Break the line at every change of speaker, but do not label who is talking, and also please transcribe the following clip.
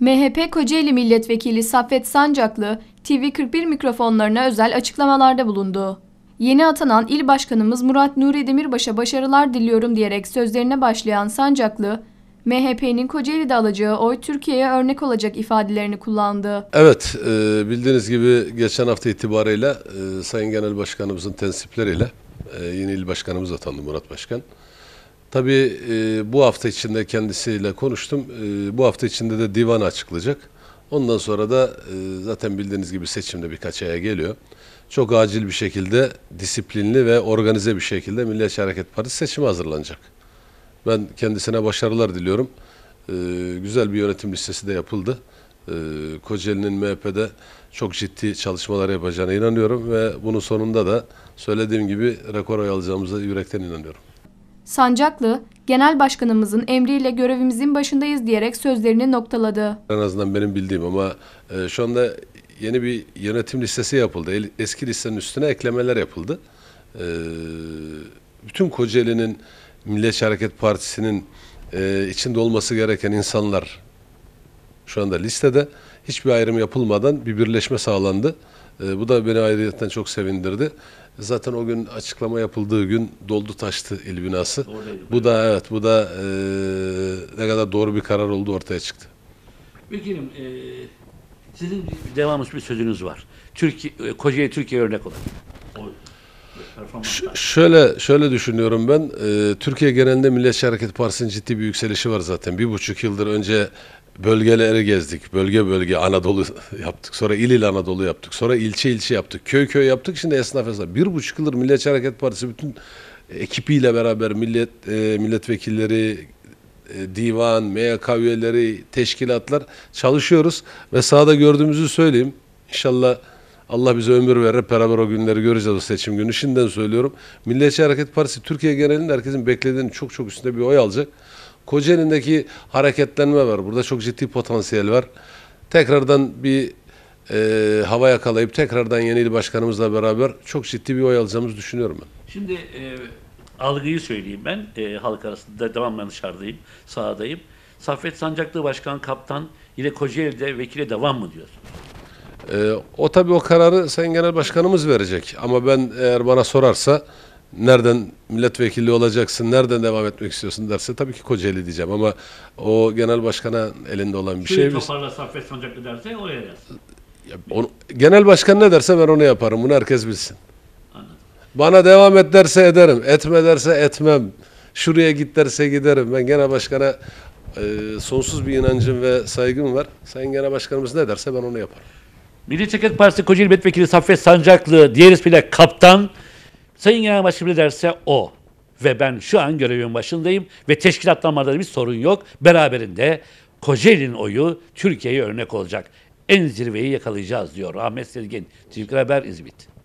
MHP Kocaeli Milletvekili Saffet Sancaklı, TV41 mikrofonlarına özel açıklamalarda bulundu. Yeni atanan il başkanımız Murat Nuri Demirbaş'a başarılar diliyorum diyerek sözlerine başlayan Sancaklı, MHP'nin Kocaeli'de alacağı oy Türkiye'ye örnek olacak ifadelerini kullandı.
Evet, e, bildiğiniz gibi geçen hafta itibariyle e, Sayın Genel Başkanımızın tensipleriyle e, yeni il başkanımız atandı Murat Başkan. Tabii e, bu hafta içinde kendisiyle konuştum. E, bu hafta içinde de divan açıklayacak. Ondan sonra da e, zaten bildiğiniz gibi seçimde birkaç aya geliyor. Çok acil bir şekilde disiplinli ve organize bir şekilde Milliyetçi Hareket Partisi seçime hazırlanacak. Ben kendisine başarılar diliyorum. E, güzel bir yönetim listesi de yapıldı. E, Kocaeli'nin MHP'de çok ciddi çalışmalar yapacağına inanıyorum ve bunun sonunda da söylediğim gibi rekor oy alacağımıza yürekten inanıyorum.
Sancaklı, Genel Başkanımızın emriyle görevimizin başındayız diyerek sözlerini noktaladı.
En azından benim bildiğim ama e, şu anda yeni bir yönetim listesi yapıldı. Eski listenin üstüne eklemeler yapıldı. E, bütün Kocaeli'nin Milliyetçi Hareket Partisi'nin e, içinde olması gereken insanlar şu anda listede. Hiçbir ayrım yapılmadan bir birleşme sağlandı. bu da beni ayrıyetten çok sevindirdi. Zaten o gün açıklama yapıldığı gün doldu taştı il binası. Oradaydı, bu da evet bu da e, ne kadar doğru bir karar oldu ortaya çıktı. Vekilim e, sizin devamlı bir sözünüz var. Türkiye, e,
Kocaeli Türkiye örnek olarak
performanslar? Şöyle şöyle düşünüyorum ben. E, Türkiye genelinde Milliyetçi Hareket Partisi'nin ciddi bir yükselişi var zaten. Bir buçuk yıldır önce bölgeleri gezdik. Bölge bölge Anadolu yaptık. Sonra il il Anadolu yaptık. Sonra ilçe ilçe yaptık. Köy köy yaptık. Şimdi esnaf esnaf. Bir buçuk yıldır Milliyetçi Hareket Partisi bütün ekibiyle beraber millet e, milletvekilleri, e, divan, MYK üyeleri, teşkilatlar çalışıyoruz ve sahada gördüğümüzü söyleyeyim. İnşallah Allah bize ömür verir. Beraber o günleri göreceğiz o seçim günü. Şimdiden söylüyorum. Milliyetçi Hareket Partisi Türkiye genelinde herkesin beklediğinin çok çok üstünde bir oy alacak. Kocaeli'ndeki hareketlenme var. Burada çok ciddi potansiyel var. Tekrardan bir e, hava yakalayıp tekrardan yeni il başkanımızla beraber çok ciddi bir oy alacağımızı düşünüyorum ben.
Şimdi e, algıyı söyleyeyim ben. E, halk arasında devam devamlı dışarıdayım, sahadayım. Saffet Sancaklı Başkan Kaptan yine Kocaeli'de vekile devam mı diyor?
E, o tabii o kararı Sayın Genel Başkanımız verecek. Ama ben eğer bana sorarsa nereden milletvekili olacaksın, nereden devam etmek istiyorsun derse tabii ki Kocaeli diyeceğim ama o genel başkana elinde olan bir Şöyle şey. Şöyle
toparlasa affet sonucaklı derse oraya yazsın. Ya, onu,
genel başkan ne derse ben onu yaparım. Bunu herkes bilsin. Anladım. Bana devam et derse ederim. Etme derse etmem. Şuraya git derse giderim. Ben genel başkana e, sonsuz bir inancım ve saygım var. Sayın genel başkanımız ne derse ben onu yaparım.
Milli Çeket Partisi Kocaeli Milletvekili Saffet Sancaklı, diğer ismiyle Kaptan, Sayın Genel Başkanım derse o. Ve ben şu an görevimin başındayım ve teşkilatlanmalarda bir sorun yok. Beraberinde Kocaeli'nin oyu Türkiye'ye örnek olacak. En zirveyi yakalayacağız diyor Ahmet Silgin. Türk Haber İzmit.